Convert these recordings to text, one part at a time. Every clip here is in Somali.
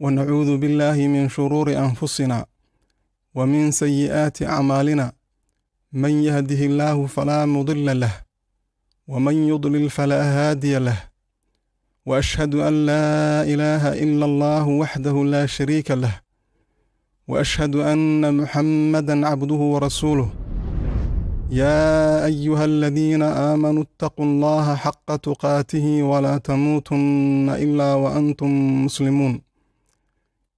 ونعوذ بالله من شرور أنفسنا ومن سيئات أعمالنا من يهده الله فلا مضل له ومن يضلل فلا هادي له واشهد ان لا اله الا الله وحده لا شريك له واشهد ان محمدا عبده ورسوله يا ايها الذين امنوا اتقوا الله حق تقاته ولا تموتن الا وانتم مسلمون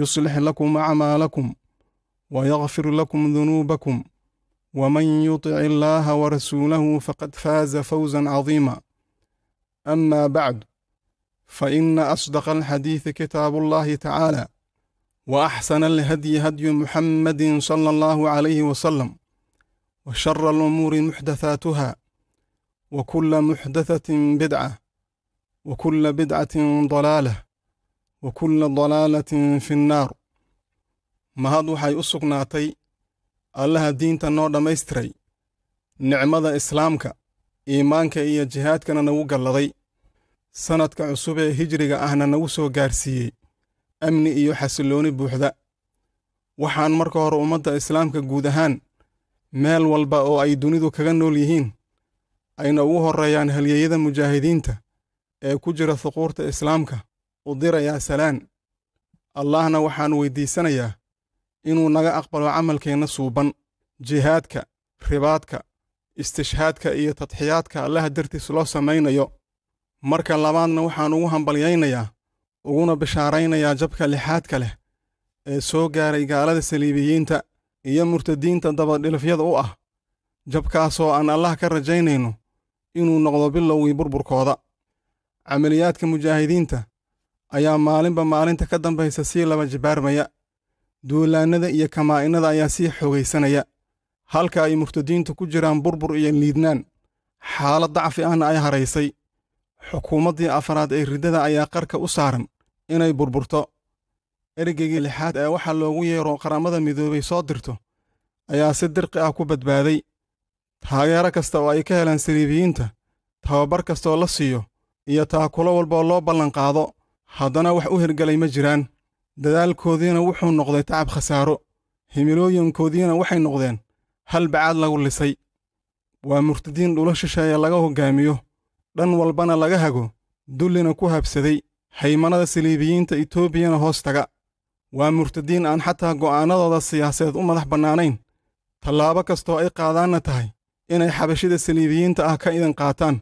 يصلح لكم أعمالكم ويغفر لكم ذنوبكم ومن يطع الله ورسوله فقد فاز فوزا عظيما أما بعد فإن أصدق الحديث كتاب الله تعالى وأحسن الهدي هدي محمد صلى الله عليه وسلم وشر الأمور محدثاتها وكل محدثة بدعة وكل بدعة ضلالة wa kulla dalaalatin fi nnaar mahad waxay u sugnaatay allaha diinta noo dhammaystiray nicmada islaamka iimaanka iyo jihaadkana nagu galladay sannadka cusub ee hijriga ahna nagu soo gaarsiiyey amni iyo xasillooni buuxda waxaan marka hore ummadda islaamka guud ahaan meel walba oo ay dunidu kaga nool yihiin ayna ugu horreeyaan halyeeyada mujaahidiinta ee ku jira huquurta islaamka u dirayaa salaan allahna waxaan weyddiisanayaa inuu naga aqbalo camalkeenna suuban jihaadka ribaadka istishhaadka iyo tadxiyaadka allaha dartiis loo samaynayo marka labaadna waxaan ugu hambalyaynayaa uguna bishaaraynayaa jabka lixaadka leh ee soo gaaray gaalada saliibiyiinta iyo murtadiinta dabadhilifyada u ah jabkaasoo aan allah ka rajaynayno inuu noqdo bilowgii burburkooda camaliyaadka mujaahidiinta ayaa maalinba maalinta ka dambaysa sii laba jibaarmaya duulaannada iyo kamaa'inada ayaa sii xoogaysanaya halka ay murtadiintu ku jiraan burbur iyo liidnaan xaalad dacfi ahna ay haraysay xukuumaddii afraad ee riddada ayaa qarka u saaran inay burburto ergeygii lixaad ee waxa loogu yeero qaramada midoobay soo dirto ayaa si dirqi ah ku badbaaday taageero kasta oo ay ka helaan siriibiyiinta tababar kastaoo la siiyo iyo taakulo walbaoo loo ballanqaado haddana wax u hirgelay ma jiraan dadaalkoodiina wuxuu noqday tacab khasaaro himilooyinkoodiina waxay noqdeen hal bacaad lagu lisay waa murtadiin dhulo shisheeya laga hoggaamiyo dhan walbana laga hago dullina ku habsaday haymanada saliibiyiinta itoobiyana hoos taga waa murtadiin aan xataa go'aannadooda siyaasadeed u madax bannaanayn tallaabo kastoo ay qaadaanna tahay inay xabashida saliibiyiinta ah ka idin qaataan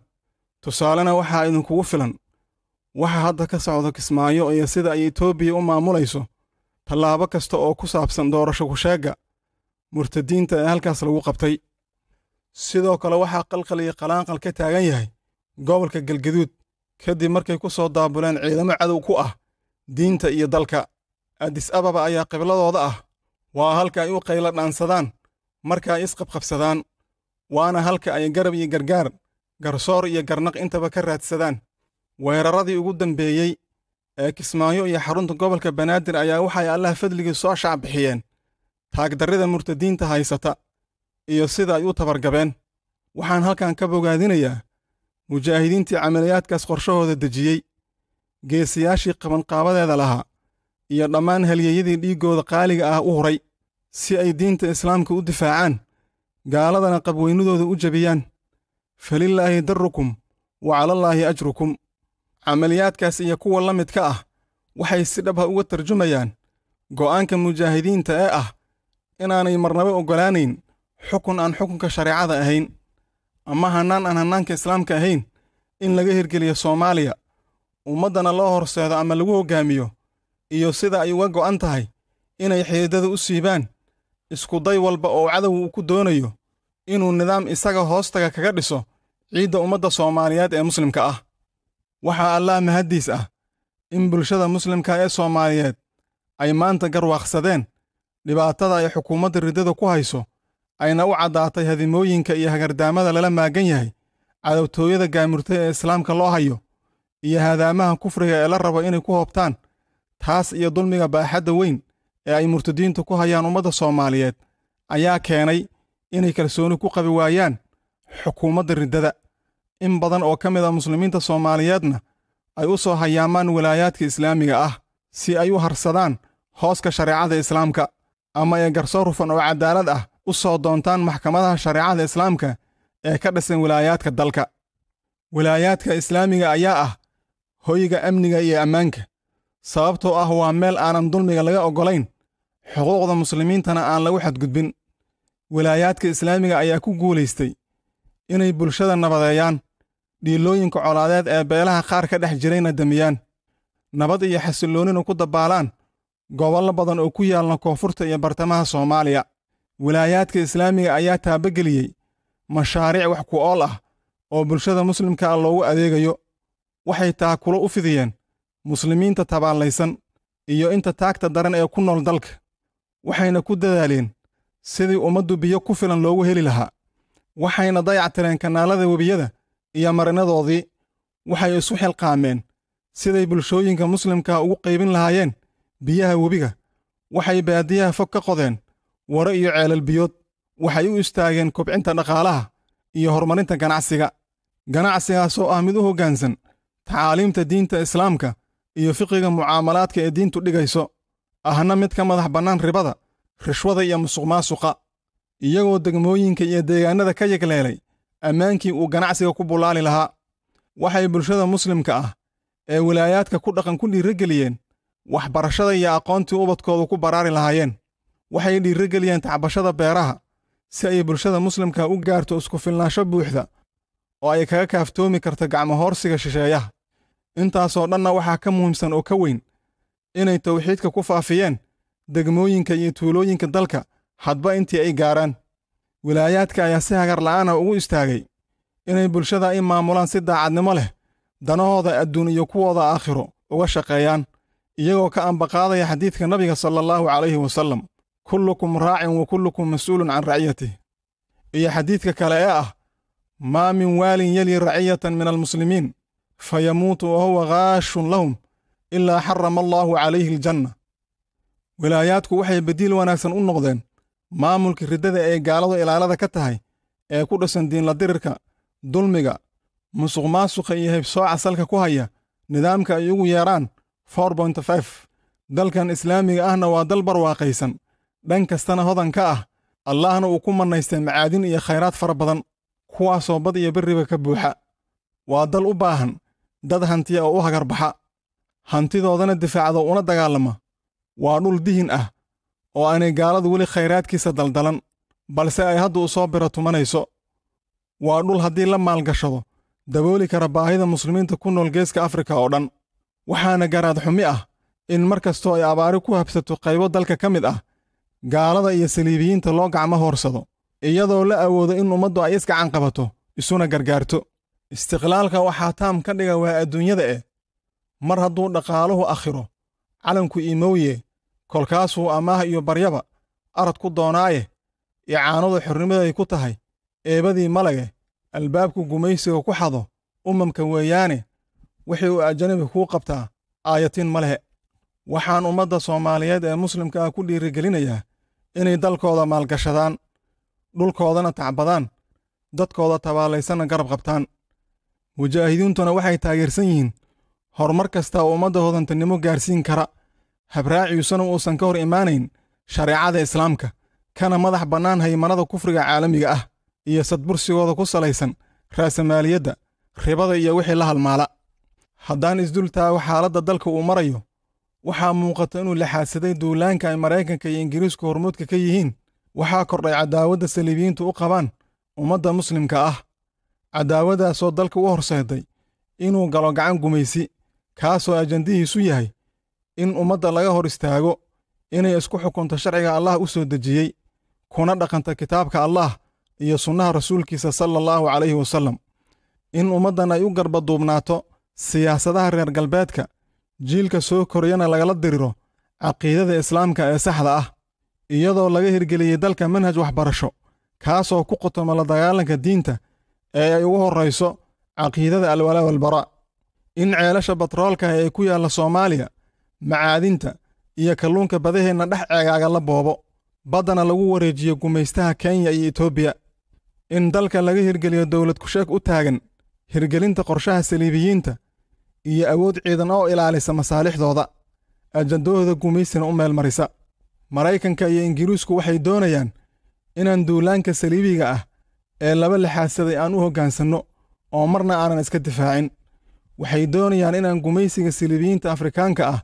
tusaalena waxaa idinkugu filan waxa hadda ka socda kismaayo iyo sida ay etoobiya u maamulayso tallaabo kasta oo ku saabsan doorasho kusheegga murtadiinta ee halkaas lagu qabtay sidoo kale waxaa qalqal iyo qalaanqal ka taagan yahay gobolka galgaduud kadib markay ku soo daabuleen ciidamo cadow ku ah diinta iyo dalka adis ababa ayaa qibladooda ah waa halka ay u qayla dhaansadaan marka ay isqabqabsadaan waana halka ay garab iyo gargaar garsoor iyo garnaq intaba ka raadsadaan weeraradii ugu dambeeyey ee kismaayo iyo xarunta gobolka banaadir ayaa waxay allah fadligii soo shaacbixiyeen taagdarrida murtadiinta haysata iyo sida ay u tabargabeen waxaan halkan ka bogaadinayaa mujaahidiintii camaliyaadkaas qorshahooda dejiyey geesayaashii qabanqaabadeeda lahaa iyo dhammaan halyeeyadii dhiiggooda qaaliga ah u huray si ay diinta islaamka u difaacaan gaaladana qabweynadooda u jebiyaan falilaahi darukum wa calallaahi ajrukum camaliyaadkaas iyo kuwa la midka ah waxay si dhabha ah uga tarjumayaan go'aanka mujaahidiinta ee ah inaanay marnaba oggolaanayn xukun aan xukunka shareecada ahayn ama hannaan aan hannaanka islaamka ahayn in laga hirgeliyo soomaaliya ummaddana loo horseedo ama lagu hoggaamiyo iyo sida ay uga go'an tahay inay xididdada u siibaan iskuday walba oo cadow uu ku doonayo inuu nidaam isaga hoostaga kaga dhiso ciidda ummadda soomaaliyeed ee muslimka ah waxaa allaah mahaddiis ah in bulshada muslimka ee soomaaliyeed ay maanta garwaaqsadeen dhibaatada ay xukuumadda riddada ku hayso ayna u caddaatay hadimooyinka iyo hagardaamada lala maagan yahay cadowtooyada gaamurtay ee islaamka loo hayo iyo hadaamaha kufriga ee la rabo inay ku hoobtaan taas iyo dulmiga baaxadda weyn ee ay murtadiintu ku hayaan ummadda soomaaliyeed ayaa keenay inay kalsooni ku qabi waayaan xukuumadda riddada in badan oo ka mid a ah muslimiinta soomaaliyeedna ay u soo hayaamaan walaayaadka islaamiga ah si ay u harsadaan hooska shareecada islaamka ama ay garso rufan oo caddaalad ah u soo doontaan maxkamadaha shareecada islaamka ee ka dhisan walaayaadka dalka wilaayaadka islaamiga ayaa ah hoyga amniga iyo ammaanka sababtoo ah waa meel aanan dulmiga laga oggolayn xuquuqda muslimiintana aan lagu xadgudbin wilaayaadka islaamiga ayaa ku guulaystay inay bulshada nabadeeyaan dhiilooyinka colaadeed ee beelaha qaar ka dhex jirayna damiyaan nabad iyo xasilloonina ku dabbaalaan gobollo badan oo ku yaalna koonfurta iyo bartamaha soomaaliya wilaayaadka islaamiga ayaa taabageliyey mashaariic wax ku ool ah oo bulshada muslimka ah loogu adeegayo waxay taakulo u fidiyeen muslimiinta tabaallaysan iyo inta taagta daran ee ku nool dalka waxayna ku dadaaleen sidii ummaddu biyo ku filan loogu heli lahaa waxayna dayac tireen kanaalada webiyada iyo marinadoodii waxay isu xilqaameen siday bulshooyinka muslimka ugu qaybin lahaayeen biyaha webiga waxay baadiyaha fog ka qodeen waro iyo ceelal biyood waxay u istaageen kobcinta dhaqaalaha iyo horumarinta ganacsiga ganacsigaasoo ah mid u hoggaansan tacaaliimta diinta islaamka iyo fiqiga mucaamalaadka ee diintu dhigayso ahna mid ka madax bannaan ribada rishwada iyo musuqmaasuqa iyagoo degmooyinka iyo deegaannada ka yagleelay ammaankii uu ganacsiga ku bullaali lahaa waxay bulshada muslimka ah ee wilaayaadka ku dhaqan ku dhiirrogeliyeen waxbarashada iyo aqoontii ubadkoodu ku baraari lahaayeen waxay dhiirrogeliyeen tacbashada beeraha si ay bulshada muslimka u gaarto isku-filnaansho buuxda oo ay kaga kaaftoomi karta gacmohoorsiga shisheeyaha intaasoo dhanna waxaa ka muhiimsan oo ka weyn inay tawxiidka ku faafiyeen degmooyinka iyo tuulooyinka dalka hadba intii ay gaaraan wilaayaadka ayaa si hagar la'aana ah ugu istaagay inay bulshada i maamulaan si daacadnimo leh danahooda adduun iyo kuwooda aakhiro uga shaqeeyaan iyagoo ka ambaqaadaya xadiidka nabiga sala allahu calayhi wasallam kullukum raacin wa kullukum mas'uulun can raciyatih iyo xadiidka kale ee ah maa min waalin yeli raciyatan min almuslimiin fa yamuutu wa huwa khaashun lahum ilaa xarama allaahu calayhi aljanna wilaayaadku waxay beddiil wanaagsan u noqdeen maamulka riddada ay gaaladu ilaalada ka tahay ee ku dhisan diinla dirirka dulmiga musuqmaasuqa iyo haybsooca salka ku haya nidaamka ay ugu yeedhaan dalkan islaamiga ahna waa dal barwaaqaysan dhan kastana hodan ka ah allahna uu ku mannaystay macaadin iyo khayraad fara badan kuwaasoo bad iyo berriba ka buuxa waa dal u baahan dad hantiya oo u hagarbaxa hantidoodana difaacda una dagaalama waa dhul dihin ah oo aanay gaaladu weli khayraadkiisa daldalan balse ay hadda u soo biro tumanayso waa dhul haddii la maalgashado dabooli kara baahida muslimiinta ku nool geeska afrika oo dhan waxaana garaad xumi ah in mar kastoo ay abaari ku habsato qaybo dalka ka mid ah gaalada iyo saliibiyiinta loo gacmo hoorsado iyadoo la awoodo in ummaddu ay iska canqabato isuna gargaarto istiqlaalka waxaa taam ka dhiga waa adduunyada eh mar hadduu dhaqaaluhu akhiro calanku iimowye kolkaasuu amaah iyo baryaba arad ku doonaaye icaanadu xornimaday ku tahay eebadii malage albaabku gumaysiga ku xado umamka weeyaane wixii uu ajanabi kuu qabtaa aayatin ma lehe waxaan ummadda soomaaliyeed ee muslimka ah ku dhiirigelinayaa inay dalkooda maalgashadaan dhulkoodana tacbadaan dadkooda tabaalaysana garab qabtaan mujaahidiintuna waxay taageersan yihiin horumar kastaa ummadda hodantinimo gaarsiin kara habraaciisuna uusan ka hor imaanayn shareecada islaamka kana madax bannaan haymanada kufriga caalamiga ah iyo sadbursigooda ku salaysan raasamaaliyadda ribada iyo wixii la halmaala haddaan isdul xaaladda dalka uu marayo waxaa muuqata inuu laxaadsaday duulaanka ay maraykanka iyo ingiriisku hormuudka ka yihiin waxaa kordhay cadaawadda saliibiyiintu u qabaan ummadda muslimka ah cadaawadaasoo dalka u horseeday inuu galo gacan gumaysi kaasoo ajandihiisu yahay in ummadda laga hor istaago inay isku xukunto sharciga allah u soo dejiyey kuna dhaqanta kitaabka allah iyo sunnaha rasuulkiisa sala allahu calayhi wasallam in ummaddan ay u garba duubnaato siyaasadaha reer galbeedka jiilka soo korayana lagala diriro caqiidada islaamka ee saxda ah iyadoo laga hirgeliyey dalka manhaj waxbarasho kaasoo ku qotoma la dagaalanka diinta ee ay ugu horrayso caqiidada alwalaa walbaraa in ceelasha batroolka ay ah ku yaalla soomaaliya macaadinta iyo kalluunka badaheenna dhex ceegaaga la boobo baddana lagu wareejiyo gumaystaha kenya iyo etoobiya in dalka laga hirgeliyo dowlad kusheeg u taagan hirgelinta qorshaha saliibiyiinta iyo awood ciidan oo ilaalisa masaalixdooda ajandahooda gumaysina u meel marisa maraykanka iyo ingiriisku waxay doonayaan inaan duulaanka saliibiga ah ee laba lixaadsaday aan u hoggaansanno oo marna aanan iska difaacin waxay doonayaan inaan gumaysiga saliibiyiinta afrikaanka ah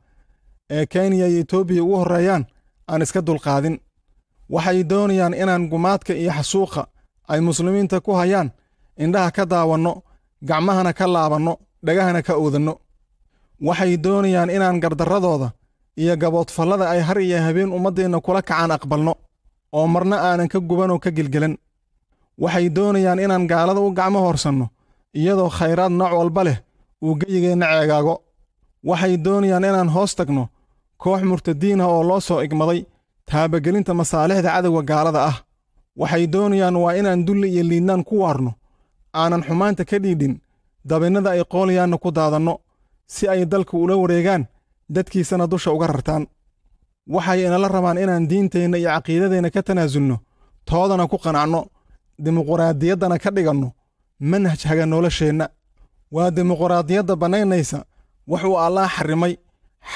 ee kenya iyo etoobiya ugu horreeyaan aan iska dulqaadin waxay doonayaan inaan gumaadka iyo xasuuqa ay muslimiinta ku hayaan indhaha ka daawanno gacmahana ka laabanno dhagahana ka oodanno waxay doonayaan inaan gardarradooda iyo gaboodfallada ay har iyo habeen ummaddeenna kula kacaan aqbalno oo marna aanan ka gubanoo ka gelgelan waxay doonayaan inaan gaalada u gacmo horsanno iyadoo khayraad nooc walba leh uu geyigeenna ceegaago waxay doonayaan inaan hoos tagno koox murtadiinah oo loo soo igmaday taabagelinta masaalixda cadowga gaalada ah waxay doonayaan waa inaan dulli iyo liidnaan ku waarno aanan xumaanta ka dhiidhin dabinnada ay qooliyaanna ku daadanno si ay dalka ula wareegaan dadkiisana dusha uga rartaan waxay inala rabaan inaan diinteenna iyo caqiidadeenna ka tanaasulno toodana ku qanacno dimuquraadiyaddana ka dhiganno manhaj haga nolosheenna waa dimuquraadiyadda bannaynaysa wax uu allaah xarrimay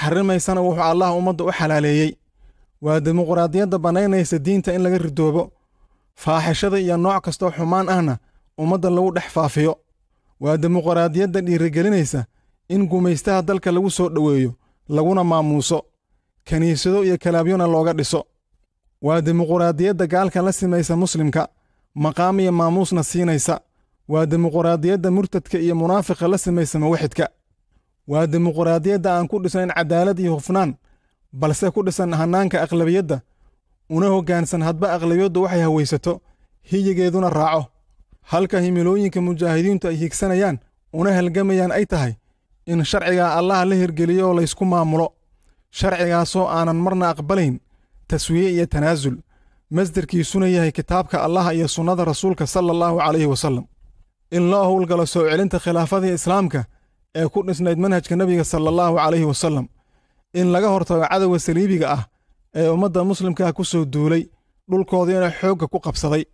xarimaysana wuxuu allah ummadda u xalaaleeyey waa dimuqraadiyadda bannaynaysa diinta in laga ridoobo faaxishada iyo nooc kastoo xumaan ahna ummadda lagu dhex faafiyo waa dimuqraadiyadda dhiirigelinaysa in gumaystaha dalka lagu soo dhoweeyo laguna maamuuso kiniisado iyo kalaabyona looga dhiso waa dimuquraadiyadda gaalka la simaysa muslimka maqaam iyo maamuusna siinaysa waa dimuqraadiyadda murtadka iyo munaafiqa la simaysa muwaxidka waa dimuqraadiyadda aan ku dhisayn cadaalad iyo hufnaan balse ku dhisan hannaanka aqlabiyadda una hoggaansan hadba aqlabiyaddu waxay hawaysato hiyigeeduna raaco halka himilooyinka mujaahidiintu ay higsanayaan una halgamayaan ay tahay in sharcigaa allaha la hirgeliyo oo laysku maamulo sharcigaasoo aanan marna aqbalayn taswiye iyo tanaasul masdarkiisuna yahay kitaabka allaha iyo sunnada rasuulka sala allahu calayhi wasallam in loo howlgalo soo celinta khilaafadii islaamka ee ku dhisnayd manhajka nebiga sala allahu calayhi wasalam in laga hortago cadowga saliibiga ah ee ummadda muslimkaah ku soo duulay dhulkoodiina xoogga ku qabsaday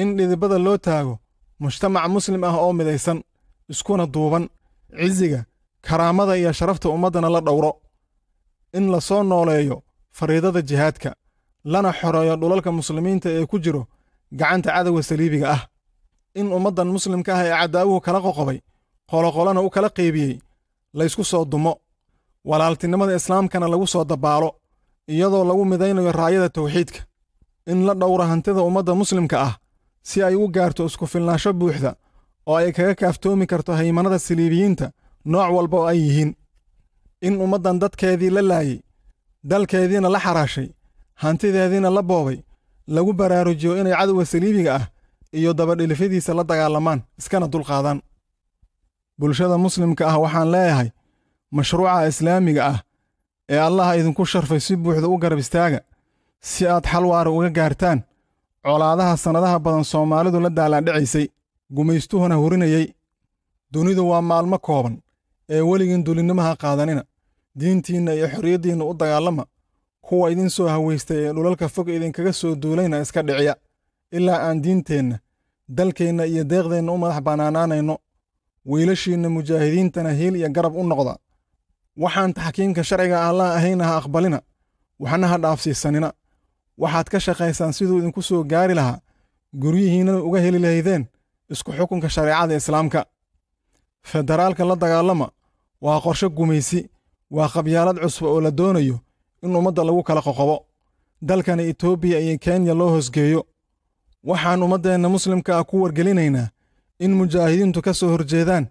in dhidibada loo taago mujtamac muslim ah oo midaysan iskuna duuban ciziga karaamada iyo sharafta ummaddana la dhowro in la soo nooleeyo fariidada jihaadka lana xoreeyo dhulalka muslimiinta ee ku jiro gacanta cadowga saliibiga ah in ummaddan muslimka ah ee cadaawuhu kala qoqobay qoloqolana u kala qaybiyey laysku soo dumo walaaltinimada islaamkana lagu soo dabaalo iyadoo lagu midaynayo raayada tawxiidka in la dhowro hantida ummadda muslimka ah si ay u gaarto isku filnaansho buuxda oo ay kaga kaaftoomi karto haymanada siliibiyiinta nooc walba oo ay yihiin in ummaddan dadkeedii la laayey dalkeediina la xaraashay hantideediina la boobay lagu baraarujiyo inay cadowga saliibiga ah iyo dabadhilifidiisa la dagaalamaan iskana dulqaadaan bulshada muslimka ah waxaan leeyahay mashruuca islaamiga ah ee allah idinku sharfay si buuxda u garab istaaga si aad xal waara uga gaartaan colaadaha sannadaha badan soomaalidu la daallaandhicaysay gumaystuhuna hurinayey dunidu waa maalmo kooban ee weligiin dulinnimaha qaadanina diintiinna iyo xorriyaddiinna u dagaalama kuwa idin soo haweystay ee dhulalka fog idinkaga soo duulayna iska dhiciya ilaa aan diinteenna dalkeenna iyo deeqdeenna u madax bannaanaanayno wiilashiinna mujaahidiintana hiil iyo garab u noqda waxaan taxkiimka sharciga aan ahayna ha aqbalina waxna ha dhaafsiisanina waxaad ka shaqaysaan siduu idinku soo gaari lahaa guryihiinnana uga heli lahaydeen isku xukunka shareecada islaamka federaalka la dagaalama waa qorsho gumaysi waa qabyaalad cusub oo la doonayo in ummadda lagu kala qoqobo dalkana itoobiya iyo kenya loo hosgeeyo waxaan ummaddeenna muslimka ah ku wargelinaynaa in mujaahidiintu ka soo horjeedaan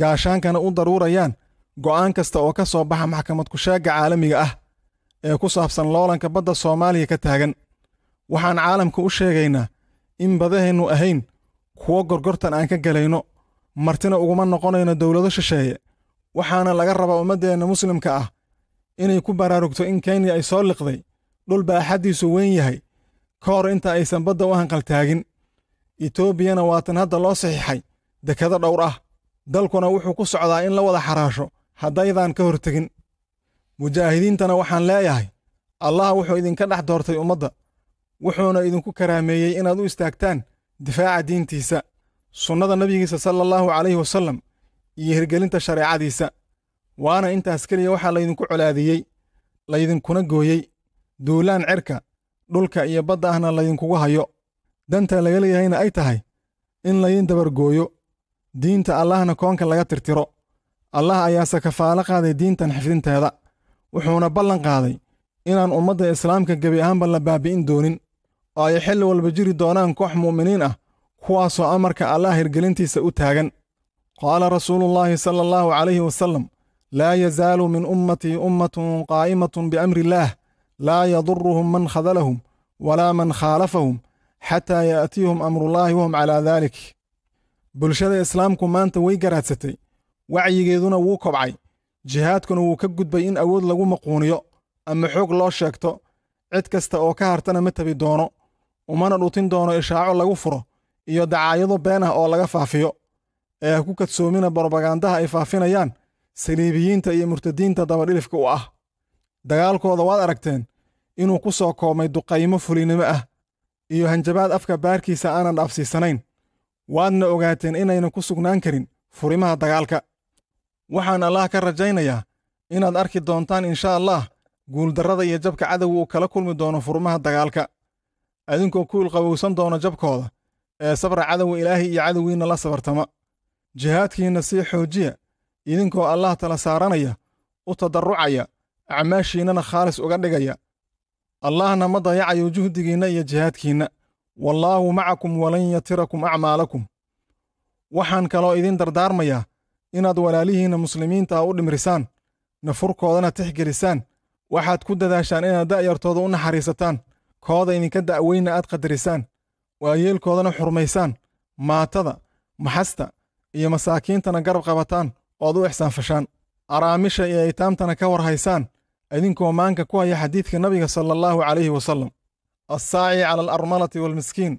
gaashaankana u daruurayaan go'aan kasta oo ka soo baxa maxkamad kushaagga caalamiga ah ee ku saabsan loolanka badda soomaaliya ka taagan waxaan caalamka u sheegaynaa in badaheennu ahayn kuwo gorgortan aan ka galayno martina uguma noqonayno dowlado shisheeye waxaana laga rabaa ummaddeenna muslimka ah inay ku baraarugto in kenya ay soo liqday dhul baaxaddiisu weyn yahay ka hor inta aysan badda u hanqaltaagin itoobiyana waatan hadda loo saxiixay dekedo dhowr ah dalkuna wuxuu ku socdaa in la wada xaraasho haddaydan ka hortegin mujaahidiintana waxaan leeyahay allah wuxuu idinka dhex doortay ummadda wuxuuna idinku karaameeyey inaad u istaagtaan difaaca diintiisa sunnada nebigiisa sala allahu calayhi wasallam iyo hirgelinta shareecadiisa waana intaas keliya waxaa laydinku colaadiyey laydinkuna gooyey duulaan cerka dhulka iyo badda ahna laydinkugu hayo danta laga leeyahayna ay tahay in layin dabargooyo diinta allahna koonka laga tirtiro allah ayaase kafaalo qaaday diintan xifdinteeda wuxuuna ballan qaaday inaan ummadda islaamka gebi ahaanba la baabi'in doonin oo ay xilli walba jiri doonaan koox mu'miniin ah kuwaasoo amarka allah hirgelintiisa u taagan qaala rasuulullaahi sala allahu calayhi wasalam laa yazaalu min ummatii ummatun qaa'imatun biamri illaah laa yaduruhum man khadalahum walaa man khaalafahum xataa ya'tiyahum amrullaahi wahum calaa daalik bulshada islaamku maanta way garaadsatay wacyigeeduna wuu kobcay jihaadkuna wuu ka gudbay in awood lagu maquuniyo ama xoog loo sheegto cid kasta oo ka hartana ma tabi doono umana dhutin doono ishaaco lagu furo iyo dacaayado been ah oo laga faafiyo ee ku kadsoomina barobagandaha ay faafinayaan saliibiyiinta iyo murtadiinta dabadhilifka u ah dagaalkooda waad aragteen inuu ku soo koobmay duqaymo fulinimo ah iyo hanjabaad afka baarkiisa aanan dhaafsiisanayn waadna ogaateen inaynan ku sugnaan karin furimaha dagaalka waxaan allaah ka rajaynayaa inaad arki doontaan insha allah guuldarrada iyo jabka cadow uu kala kulmi doono furmaha dagaalka adinkoo kuul qabowsan doona jabkooda ee sabra cadowa ilaahay iyo cadowgiinna la sabartama jihaadkiinna sii xoojiya idinkoo allah tala saaranaya u tadarrucaya acmaashiinnana khaalis uga dhigaya allahna ma dayacayo juhdigiinna iyo jihaadkiinna wallaahu macakum walan yatirakum acmaalakum waxaan kaloo idin dardaarmayaa inaad walaalihiinna muslimiintaa u dhimrisaan nafurkoodana tixgelisaan waxaad ku dadaashaan inaad da'yartooda u naxariisataan kooda idinka da'weynna aad qadarisaan waayeelkoodana xurmaysaan maatada maxasta iyo masaakiintana garab qabataan ood u ixsaanfashaan araamisha iyo itaamtana ka war haysaan idinkoo maanka ku haya xadiidka nabiga sala allahu calayhi wasalam assaaci cala alarmalati waalmiskiin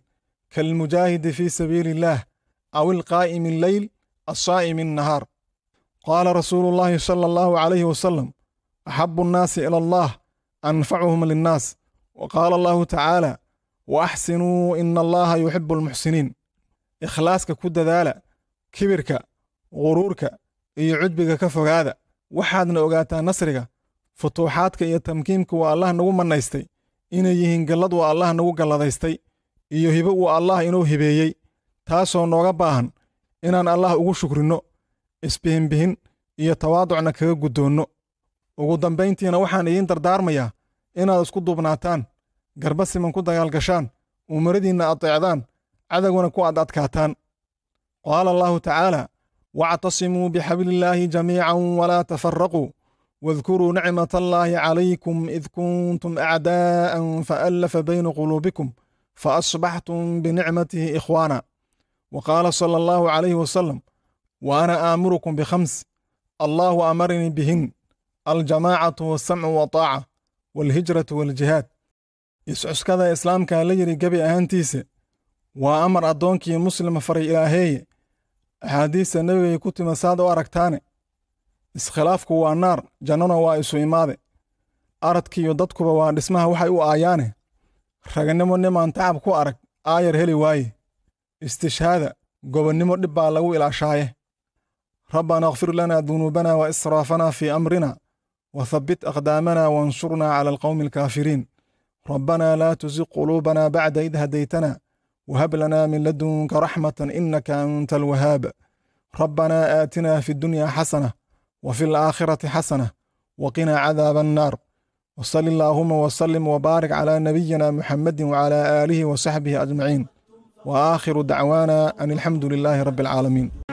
kaalmujaahidi fii sabiili illaah aw alqaa'imi alleyl assaa'imi annahaar qaala rasuulu llaahi sala allahu calayhi wasalam axabu annaasi ila allah anfacuhum linnaas wa qaala allahu tacaala wa axsinuu ina allaha yuxibu almuxsiniin ikhlaaska ku dadaala kibirka guruurka iyo cudbiga ka fogaada waxaadna ogaataa nasriga futuuxaadka iyo tamkiimka waa allah nagu mannaystay inay yihiin gallad waa allah nagu galladaystay iyo hibo uu allah inuu hibeeyey taasoo nooga baahan inaan allah ugu shukrinno isbihinbihin iyo tawaaducna kaga guddoonno ugu dambayntiina waxaan idiin dardaarmayaa inaad isku duubnaataan garba siman ku dagaalgashaan umaradiinna adeecdaan cadowgana ku aad adkaataan qaala allaahu tacaala wactasimuu bixabliillaahi jamiican walaa tafaraquu واذكروا نعمة الله عليكم إذ كنتم أعداء فألف بين قلوبكم فأصبحتم بنعمته إخوانا وقال صلى الله عليه وسلم وأنا آمركم بخمس الله أمرني بهن الجماacة والsamcu wطaaca wاlhijraةu wاljihaad iscuskada islaamkaa la yidhi gebi ahaantiisa waa amar addoonkii muslima faray ilaaheeye axaadiista nebigay ku tima saad u aragtaane iskhilaafku waa naar jannana waa isu imaade aradkiiyo dadkuba waa dhismaha waxay u aayaane raganimo nimaan tacab ku arag aayar heli waaye istishhaada gobonnimo dhib baa lagu ilaashaaye rabbana akfir lana dunuubanaa wa israafanaa fii amrina wa habbit aqdaamana waansurnaa cala alqawmi alkaafiriin rabbanaa laa tusiq quluubanaa bacda id hadaytana wahab lanaa min ladunka raxmatan inaka anta alwahaab rabbanaa aatinaa fi dunya xasana وفي الآخرة حسنة وقنا عذاب النار وصل اللهم وسلم وبارك على نبينا محمد وعلى آله وصحبه أجمعين وآخر دعوانا أن الحمد لله رب العالمين